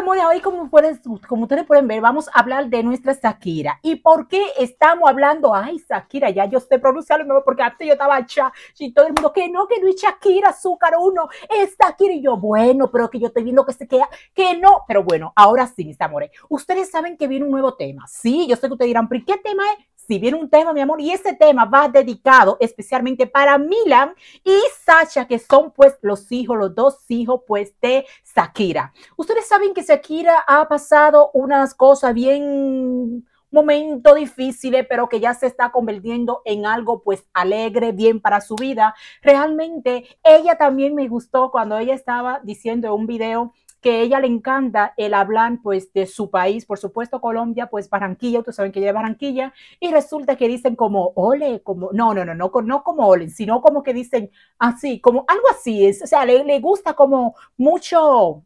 amores, hoy como, pueden, como ustedes pueden ver, vamos a hablar de nuestra Shakira. ¿Y por qué estamos hablando? Ay, Shakira, ya yo sé pronunciarlo porque antes yo estaba si y todo el mundo, que no, que no es Shakira, azúcar uno, es Shakira. Y yo, bueno, pero que yo estoy viendo que se queda, que no. Pero bueno, ahora sí, mis amores, ustedes saben que viene un nuevo tema. Sí, yo sé que ustedes dirán, pero ¿qué tema es? si viene un tema, mi amor, y este tema va dedicado especialmente para Milan y Sasha, que son pues los hijos, los dos hijos pues de Shakira. Ustedes saben que Shakira ha pasado unas cosas bien momento difícil, eh, pero que ya se está convirtiendo en algo pues alegre, bien para su vida. Realmente ella también me gustó cuando ella estaba diciendo en un video que ella le encanta el hablar pues de su país, por supuesto Colombia, pues Barranquilla, ustedes saben que ella es Barranquilla, y resulta que dicen como ole, como, no, no, no, no, no como ole, sino como que dicen así, como algo así, es, o sea, le, le gusta como mucho,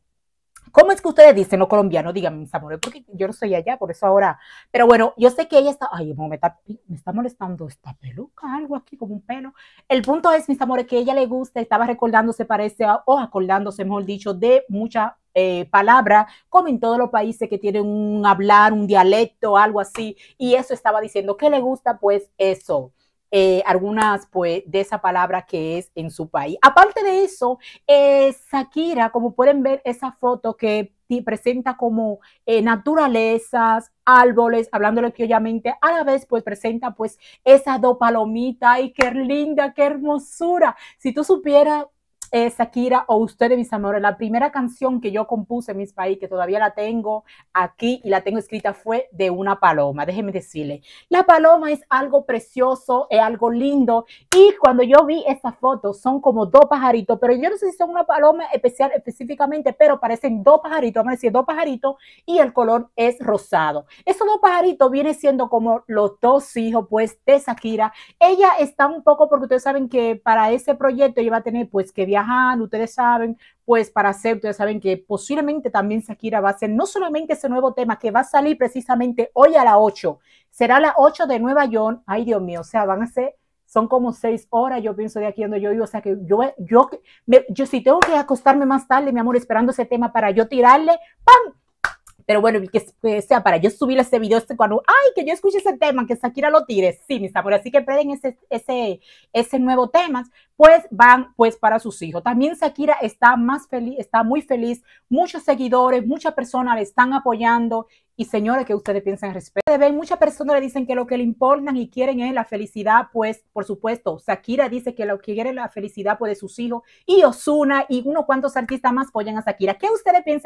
¿Cómo es que ustedes dicen los colombianos? Díganme, mis amores, porque yo no soy allá, por eso ahora. Pero bueno, yo sé que ella está. Ay, me está, me está molestando esta peluca, algo aquí, como un pelo. El punto es, mis amores, que ella le gusta, estaba recordándose, parece, o acordándose, mejor dicho, de mucha eh, palabra, como en todos los países que tienen un hablar, un dialecto, algo así, y eso estaba diciendo que le gusta pues eso. Eh, algunas pues de esa palabra que es en su país. Aparte de eso, eh, Shakira, como pueden ver esa foto que presenta como eh, naturalezas, árboles, que obviamente a la vez pues presenta pues esa dos palomitas, ay, qué linda, qué hermosura. Si tú supieras eh, Shakira o Ustedes, mis amores. La primera canción que yo compuse en mis país, que todavía la tengo aquí y la tengo escrita, fue de una paloma. Déjenme decirle, la paloma es algo precioso, es algo lindo. Y cuando yo vi esta foto, son como dos pajaritos, pero yo no sé si son una paloma especial específicamente, pero parecen dos pajaritos, vamos a decir dos pajaritos, y el color es rosado. Esos dos pajaritos vienen siendo como los dos hijos, pues, de Shakira. Ella está un poco, porque ustedes saben que para ese proyecto ella va a tener, pues, que viajar ustedes saben, pues para hacer, ustedes saben que posiblemente también Shakira va a hacer no solamente ese nuevo tema que va a salir precisamente hoy a las 8, será a las 8 de Nueva York, ay Dios mío, o sea, van a ser son como seis horas, yo pienso de aquí donde yo vivo, o sea que yo, yo, yo si tengo que acostarme más tarde, mi amor, esperando ese tema para yo tirarle, ¡pam! Pero bueno, que, sea para yo subir este video, este cuando, ay, que yo escuché ese tema, que Shakira lo tire, sí, mis amores, así que prenden ese, ese, ese nuevo tema, pues van pues para sus hijos. También Shakira está más feliz, está muy feliz, muchos seguidores, muchas personas le están apoyando y señores, que ustedes piensan respecto. Ven, muchas personas le dicen que lo que le importan y quieren es la felicidad, pues, por supuesto, Shakira dice que lo que quiere es la felicidad pues, de sus hijos y Osuna y unos cuantos artistas más apoyan a Shakira. ¿Qué ustedes piensan?